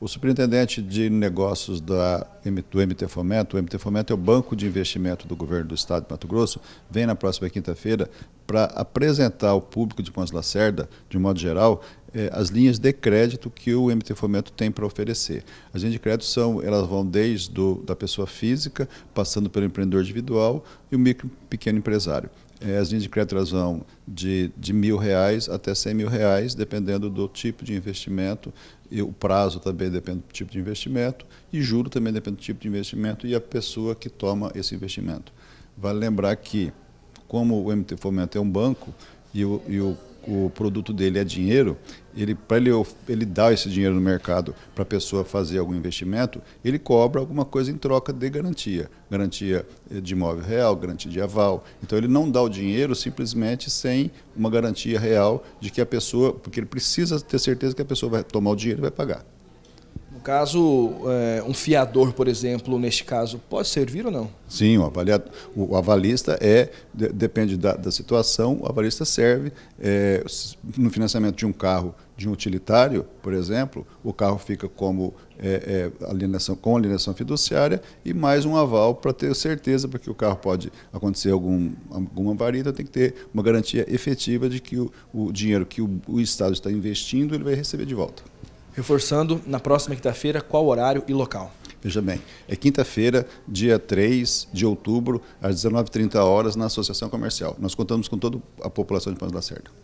O superintendente de negócios da, do MT Fomento, o MT Fomento é o banco de investimento do governo do estado de Mato Grosso, vem na próxima quinta-feira para apresentar ao público de Pons Lacerda, de modo geral, é, as linhas de crédito que o MT Fomento tem para oferecer. As linhas de crédito são, elas vão desde do, da pessoa física, passando pelo empreendedor individual e o micro pequeno empresário. É, as linhas de crédito elas vão de, de mil reais até cem mil reais, dependendo do tipo de investimento, e o prazo também depende do tipo de investimento, e juro também depende do tipo de investimento e a pessoa que toma esse investimento. Vale lembrar que, como o MT Fomento é um banco, e o, e o o produto dele é dinheiro, ele para ele, ele dar esse dinheiro no mercado para a pessoa fazer algum investimento, ele cobra alguma coisa em troca de garantia. Garantia eh, de imóvel real, garantia de aval. Então ele não dá o dinheiro simplesmente sem uma garantia real de que a pessoa, porque ele precisa ter certeza que a pessoa vai tomar o dinheiro e vai pagar. No caso, é, um fiador, por exemplo, neste caso, pode servir ou não? Sim, o, o avalista é, de, depende da, da, situação, o avalista serve é, no financiamento de um carro de um utilitário, por exemplo, o carro fica como é, é, alienação, com alienação fiduciária e mais um aval para ter certeza, porque o carro pode acontecer algum, alguma varida, tem que ter uma garantia efetiva de que o, o dinheiro que o, o Estado está investindo ele vai receber de volta. Reforçando, na próxima quinta-feira, qual horário e local? Veja bem, é quinta-feira, dia 3 de outubro, às 19h30 na Associação Comercial. Nós contamos com toda a população de Ponta Lacerda.